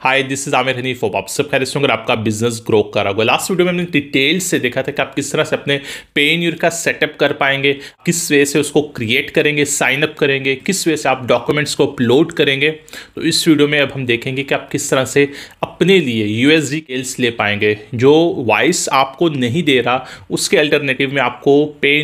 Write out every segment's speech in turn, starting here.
hi this is Aamir Hanif hope आप सब खैर होंगे आपका बिजनेस ग्रो करा होगा लास्ट वीडियो में हमने डिटेल से देखा था कि आप किस तरह से अपने यूर का सेटअप कर पाएंगे किस वे से उसको क्रिएट करेंगे साइन अप करेंगे किस वे से आप डॉक्यूमेंट्स को अपलोड करेंगे तो इस वीडियो में अब हम देखेंगे कि आप किस तरह से अपने लिए यू एस ले पाएंगे जो वॉइस आपको नहीं दे रहा उसके अल्टरनेटिव में आपको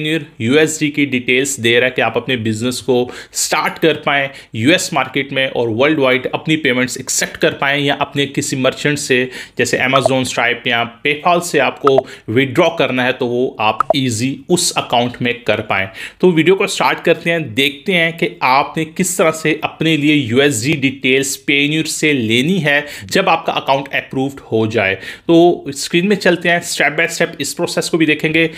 यूर यू की डिटेल्स दे रहा है कि आप अपने बिजनेस को स्टार्ट कर पाएँ यू मार्केट में और वर्ल्ड वाइड अपनी पेमेंट्स एक्सेप्ट कर पाएँ बनाएं या अपने किसी मर्चेंट से जैसे अमेजोन स्ट्राइप या पेपाल से आपको विदड्रॉ करना है तो वो आप इजी उस अकाउंट में कर पाएं तो वीडियो को स्टार्ट करते हैं देखते हैं कि आपने किस तरह से अपने लिए यू डिटेल्स पेन्यूर से लेनी है जब आपका अकाउंट अप्रूव्ड हो जाए तो स्क्रीन में चलते हैं स्टेप बाय स्टेप इस प्रोसेस को भी देखेंगे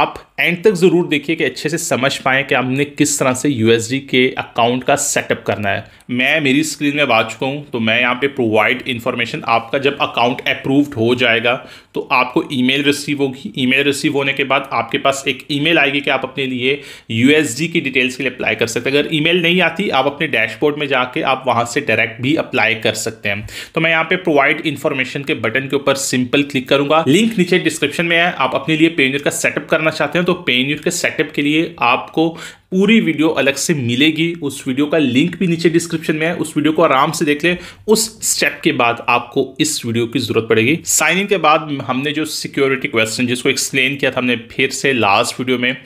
आप एंड तक ज़रूर देखिए कि अच्छे से समझ पाए कि हमने किस तरह से यूएसडी के अकाउंट का सेटअप करना है मैं मेरी स्क्रीन में बात चुका हूं तो मैं यहां पे प्रोवाइड प्रोवाइड इन्फॉर्मेशन आपका जब अकाउंट अप्रूव्ड हो जाएगा तो आपको ईमेल रिसीव होगी ईमेल रिसीव होने के बाद आपके पास एक ईमेल आएगी कि आप अपने लिए यूएसडी की डिटेल्स के लिए अप्लाई कर सकते हैं अगर ईमेल नहीं आती आप अपने डैशबोर्ड में जाके आप वहाँ से डायरेक्ट भी अप्लाई कर सकते हैं तो मैं यहाँ पे प्रोवाइड इन्फॉर्मेशन के बटन के ऊपर सिंपल क्लिक करूंगा लिंक नीचे डिस्क्रिप्शन में है आप अपने लिए पेनियर का सेटअप करना चाहते हैं तो पेनियर के सेटअप के लिए आपको पूरी वीडियो अलग से मिलेगी उस वीडियो का लिंक भी नीचे डिस्क्रिप्शन में है उस वीडियो को आराम से देख लें उस स्टेप के बाद आपको इस वीडियो की जरूरत पड़ेगी साइन इन के बाद हमने जो सिक्योरिटी क्वेश्चन जिसको एक्सप्लेन किया था हमने फिर से लास्ट वीडियो में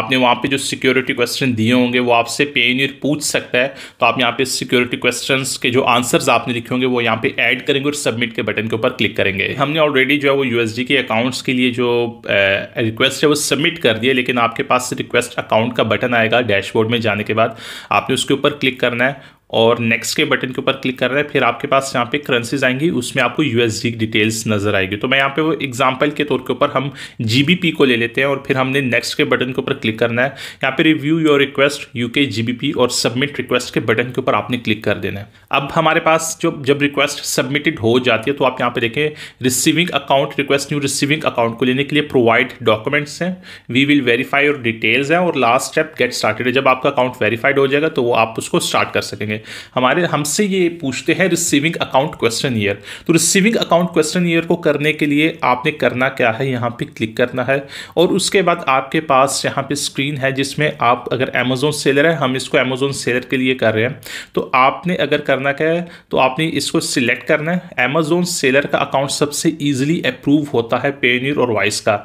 आपने वहाँ पे जो सिक्योरिटी क्वेश्चन दिए होंगे वो आपसे पे पूछ सकता है तो आप यहाँ पे सिक्योरिटी क्वेश्चन के जो आंसर्स आपने लिखे होंगे वो यहाँ पे ऐड करेंगे और सबमिट के बटन के ऊपर क्लिक करेंगे हमने ऑलरेडी जो है वो यूएसडी के अकाउंट्स के लिए जो रिक्वेस्ट है वो सबमिट कर दिए लेकिन आपके पास रिक्वेस्ट अकाउंट का बटन आएगा जाएगा डैशबोर्ड में जाने के बाद आपने उसके ऊपर क्लिक करना है और नेक्स्ट के बटन के ऊपर क्लिक कर रहे हैं फिर आपके पास यहाँ पे करेंसीज आएंगी उसमें आपको यूएसडी की डिटेल्स नजर आएगी तो मैं यहाँ पे वो एग्जांपल के तौर के ऊपर हम जीबीपी को ले लेते हैं और फिर हमने नेक्स्ट के बटन के ऊपर क्लिक करना है यहाँ पे review your request UK GBP और सबमिट रिक्वेस्ट के बटन के ऊपर आपने क्लिक कर देना है अब हमारे पास जो जब रिक्वेस्ट सबमिटेड हो जाती है तो आप यहाँ पे देखें receiving account request new receiving account को लेने के लिए प्रोवाइड डॉक्यूमेंट्स हैं we will verify your details हैं और लास्ट स्टेप गेट स्टार्टेड है जब आपका अकाउंट वेरीफाइड हो जाएगा तो वो आप उसको स्टार्ट कर सकेंगे हमारे हमसे ये पूछते हैं रिसीविंग अकाउंट क्वेश्चन ईयर तो रिसीविंग अकाउंट क्वेश्चन ईयर को करने के लिए आपने करना क्या है यहाँ पे क्लिक करना है और उसके बाद आपके पास यहाँ पे स्क्रीन है जिसमें आप अगर अमेजोन सेलर है हम इसको अमेजोन सेलर के लिए कर रहे हैं तो आपने अगर करना क्या है तो आपने इसको सिलेक्ट करना है अमेजोन सेलर का अकाउंट सबसे ईजिली अप्रूव होता है पेन और वाइस का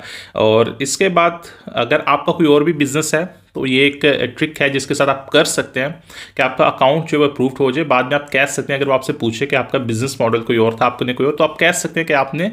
और इसके बाद अगर आपका कोई और भी बिज़नेस है तो ये एक ट्रिक है जिसके साथ आप कर सकते हैं कि आपका अकाउंट जो है प्रूफ हो जाए बाद में आप कह सकते हैं अगर वो आपसे पूछे कि आपका बिजनेस मॉडल कोई और था आपने कोई और तो आप कह सकते हैं कि आपने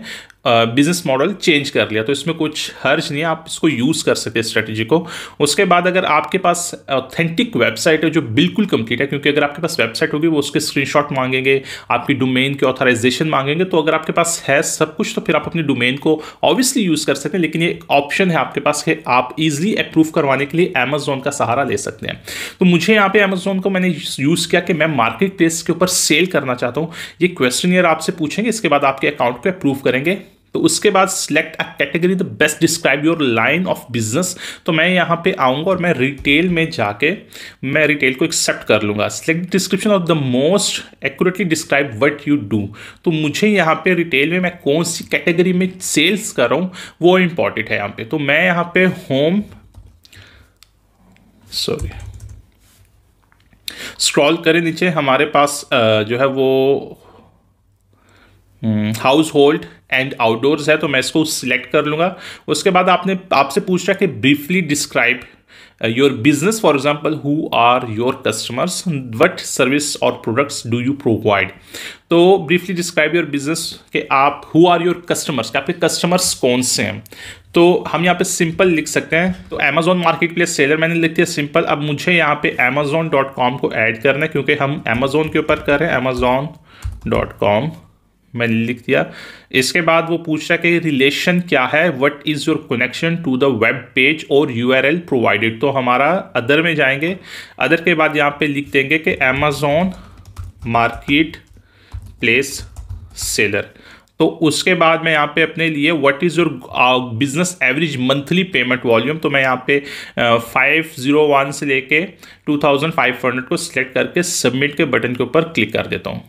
बिजनेस मॉडल चेंज कर लिया तो इसमें कुछ हर्ज नहीं है आप इसको यूज़ कर सकते हैं स्ट्रेटेजी को उसके बाद अगर आपके पास ऑथेंटिक वेबसाइट है जो बिल्कुल कंप्लीट है क्योंकि अगर आपके पास वेबसाइट होगी वो उसके स्क्रीनशॉट मांगेंगे आपकी डोमेन की ऑथराइजेशन मांगेंगे तो अगर आपके पास है सब कुछ तो फिर आप अपनी डोमेन को ऑब्वियसली यूज़ कर सकते हैं लेकिन ये ऑप्शन है आपके पास कि आप ईजिली अप्रूव करवाने के लिए अमेजोन का सहारा ले सकते हैं तो मुझे यहाँ पे अमेजोन को मैंने यूज़ किया कि मैं मार्केट प्लेस के ऊपर सेल करना चाहता हूँ ये क्वेश्चन आपसे पूछेंगे इसके बाद आपके अकाउंट को अप्रूव करेंगे तो उसके बाद select a category the best describe your line of business तो मैं यहाँ पे आऊँगा और मैं रिटेल में जाके मैं रिटेल को एक्सेप्ट कर लूँगा select description of the most accurately describe what you do तो मुझे यहाँ पे रिटेल में मैं कौन सी कैटेगरी में सेल्स कर रहा हूँ वो इम्पॉर्टेंट है यहाँ पे तो मैं यहाँ पे होम सॉरी स्क्रॉल करें नीचे हमारे पास जो है वो house hmm, hold and outdoors है तो मैं इसको सिलेक्ट कर लूँगा उसके बाद आपने आपसे पूछ रहा कि briefly describe your business for example who are your customers what service और प्रोडक्ट्स डू यू प्रोवाइड तो ब्रीफली डिस्क्राइब योर बिजनेस के आप हु आर योर कस्टमर्स के आपके कस्टमर्स कौन से हैं तो हम यहाँ पे सिंपल लिख सकते हैं तो अमेजोन मार्केट प्लेस सेलर मैंने लिख दिया सिंपल अब मुझे यहाँ पे अमेजोन डॉट कॉम को ऐड करना है क्योंकि हम अमेजोन के ऊपर कर रहे हैं अमेजोन डॉट कॉम मैंने लिख दिया इसके बाद वो पूछ रहा कि रिलेशन क्या है what is your connection to the web page और यू आर एल प्रोवाइडेड तो हमारा अदर में जाएंगे अदर के बाद यहाँ पे लिख देंगे कि अमेजोन मार्केट प्लेस सेलर तो उसके बाद मैं यहाँ पे अपने लिए what is your business average monthly payment volume तो मैं यहाँ पे फाइव ज़ीरो वन से लेके टू थाउजेंड फाइव हंड्रेड को सिलेक्ट करके सबमिट के बटन के ऊपर क्लिक कर देता हूँ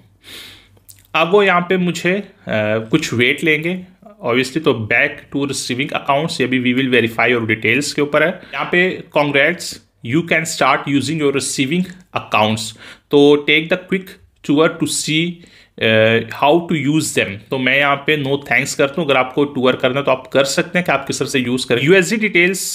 अब वो यहाँ पे मुझे आ, कुछ वेट लेंगे ऑब्वियसली तो बैक टू रिसीविंग अकाउंट्स ये भी वी विल वेरीफाई और डिटेल्स के ऊपर है यहाँ पे congrats you can start using your receiving accounts तो take the quick tour to see how to use them तो मैं यहाँ पे नो थैंक्स करता हूँ अगर आपको टूअर करना है तो आप कर सकते हैं कि आप किस तरह से यूज़ करें एस डिटेल्स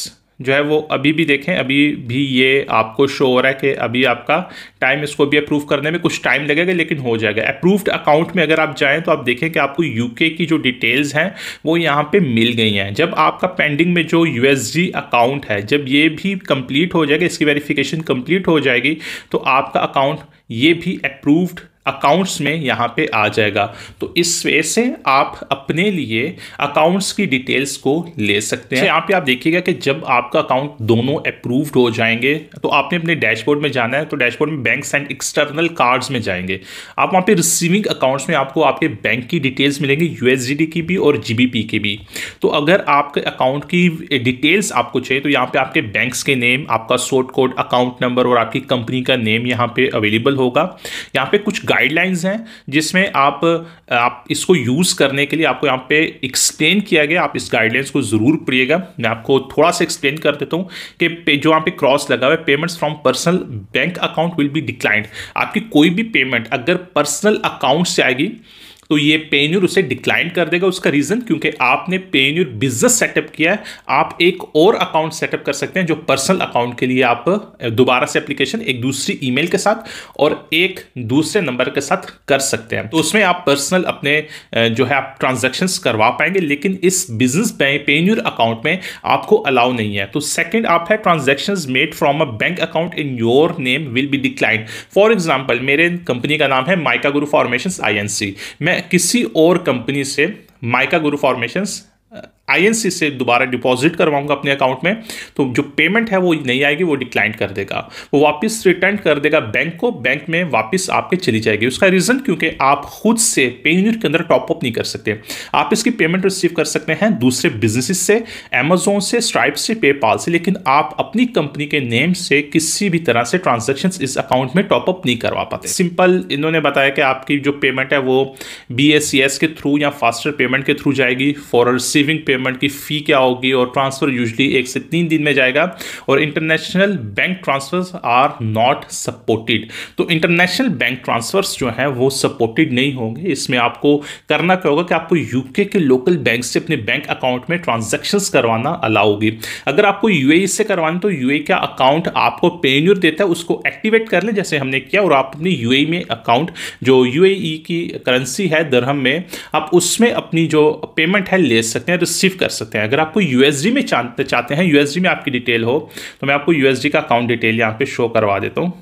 जो है वो अभी भी देखें अभी भी ये आपको शो हो रहा है कि अभी आपका टाइम इसको भी अप्रूव करने में कुछ टाइम लगेगा लेकिन हो जाएगा अप्रूव्ड अकाउंट में अगर आप जाएँ तो आप देखें कि आपको यूके की जो डिटेल्स हैं वो यहाँ पर मिल गई हैं जब आपका पेंडिंग में जो यू अकाउंट है जब ये भी कम्प्लीट हो जाएगा इसकी वेरीफिकेशन कम्प्लीट हो जाएगी तो आपका अकाउंट ये भी अप्रूव्ड अकाउंट्स में यहाँ पे आ जाएगा तो इस वे से आप अपने लिए अकाउंट्स की डिटेल्स को ले सकते हैं अच्छा, यहाँ पे आप देखिएगा कि जब आपका अकाउंट दोनों अप्रूव्ड हो जाएंगे तो आपने अपने डैशबोर्ड में जाना है तो डैशबोर्ड में बैंक्स एंड एक्सटर्नल कार्ड्स में जाएंगे आप वहाँ पे रिसीविंग अकाउंट्स में आपको आपके बैंक की डिटेल्स मिलेंगी यू की भी और जी की भी तो अगर आपके अकाउंट की डिटेल्स आपको चाहिए तो यहाँ पे आपके बैंक्स के नेम आपका शोट कोड अकाउंट नंबर और आपकी कंपनी का नेम यहाँ पे अवेलेबल होगा यहाँ पे कुछ गाइडलाइंस हैं जिसमें आप आप इसको यूज़ करने के लिए आपको यहाँ पे एक्सप्लेन किया गया आप इस गाइडलाइंस को ज़रूर पढ़िएगा मैं आपको थोड़ा सा एक्सप्लेन कर देता हूँ कि जो यहाँ पे क्रॉस लगा हुआ है payments from personal bank account will be declined आपकी कोई भी पेमेंट अगर पर्सनल अकाउंट से आएगी तो ये पेन्यूर उसे डिक्लाइन कर देगा उसका रीज़न क्योंकि आपने पेन्यूर बिजनेस सेटअप किया है आप एक और अकाउंट सेटअप कर सकते हैं जो पर्सनल अकाउंट के लिए आप दोबारा से एप्लीकेशन एक दूसरी ईमेल के साथ और एक दूसरे नंबर के साथ कर सकते हैं तो उसमें आप पर्सनल अपने जो है आप ट्रांजेक्शन करवा पाएंगे लेकिन इस बिजनेस पेन्यूर अकाउंट में आपको अलाउ नहीं है तो सेकेंड आप है transaction made from a bank account in your name will be decline for example मेरे कंपनी का नाम है माइका गुरु फॉर्मेशन आई मैं मैं किसी और कंपनी से माइका गुरु फॉर्मेशंस आईएनसी से दोबारा डिपॉजिट करवाऊंगा अपने अकाउंट में तो जो पेमेंट है वो नहीं आएगी वो डिक्लाइन कर देगा वो वापस रिटर्न कर देगा बैंक को बैंक में वापस आपके चली जाएगी उसका रीज़न क्योंकि आप खुद से पे यूनिट के अंदर टॉपअप नहीं कर सकते आप इसकी पेमेंट रिसीव कर सकते हैं दूसरे बिजनेसिस से अमेजोन से स्ट्राइप से पेपाल से लेकिन आप अपनी कंपनी के नेम से किसी भी तरह से ट्रांजेक्शन इस अकाउंट में टॉपअप नहीं करवा पाते सिंपल इन्होंने बताया कि आपकी जो पेमेंट है वो बी e के थ्रू या फास्टर पेमेंट के थ्रू जाएगी फॉर रिसीविंग पेमेंट की फ़ी क्या होगी और ट्रांसफ़र यूजली एक से तीन दिन में जाएगा और international bank transfers are not supported तो इंटरनेशनल बैंक ट्रांसफ़र्स जो हैं वो सपोर्टेड नहीं होंगे इसमें आपको करना क्या होगा कि आपको यूके के लोकल बैंक से अपने बैंक अकाउंट में ट्रांजेक्शन्स करवाना अलाउ अगर आपको यू e से करवाना तो यू e का अकाउंट आपको पेन्यूर देता है उसको एक्टिवेट कर लें जैसे हमने किया और आप अपने यू e में अकाउंट जो यू की करेंसी है दरहम में आप उसमें अपनी जो पेमेंट है ले सकते हैं तो रिसीव कर सकते हैं अगर आपको यूएसडी में चाहते हैं यूएसडी में आपकी डिटेल हो तो मैं आपको यूएसडी का अकाउंट डिटेल यहाँ पे शो करवा देता हूँ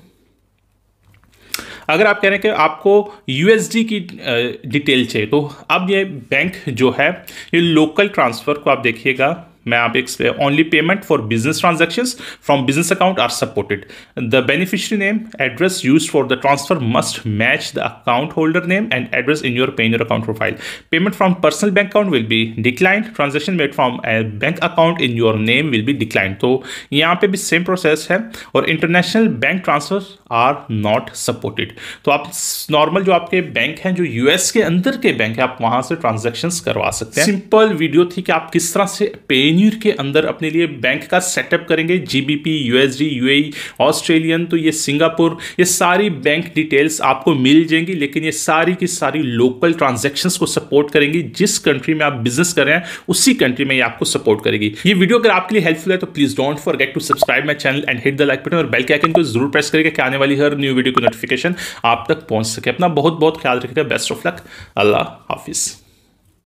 अगर आप कह रहे हैं कि आपको यूएसडी की डिटेल चाहिए तो अब ये बैंक जो है ये लोकल ट्रांसफ़र को आप देखिएगा मैं आप एक only payment for business transaction from business account are supported the beneficiary name address use for the transfer must match the account holder name and address in your Payoneer account profile payment from personal bank account will be decline transaction made from bank account in your name will be decline तो यहाँ पे भी same process है और international bank transfer are not supported तो आप normal जो आपके बैंक हैं जो यूएस के अंदर के बैंक है आप वहां से ट्रांजेक्शन करवा सकते हैं सिंपल वीडियो थी कि आप किस तरह से पे वेन्यूर के अंदर अपने लिए बैंक का सेटअप करेंगे जीबीपी यूएसडी यूएई ऑस्ट्रेलियन तो ये सिंगापुर ये सारी बैंक डिटेल्स आपको मिल जाएंगी लेकिन ये सारी की सारी लोकल ट्रांजेक्शन को सपोर्ट करेंगी जिस कंट्री में आप बिजनेस कर रहे हैं उसी कंट्री में ये आपको सपोर्ट करेगी ये वीडियो अगर आपके लिए हेल्पफुल है तो please don't get to subscribe my channel and hit the like button और बेल के आइकन को जरूर प्रेस करेगा कि आने वाली हर न्यू वीडियो की नोटिफिकेशन आप तक पहुंच सके अपना बहुत बहुत ख्याल रखेगा बेस्ट ऑफ लक अल्लाह हाफिज़